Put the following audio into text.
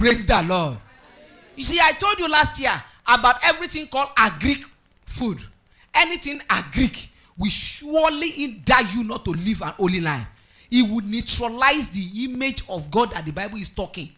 Praise the Lord. You see, I told you last year about everything called a Greek food. Anything a Greek. will surely die you not to live an holy life. It would neutralize the image of God that the Bible is talking.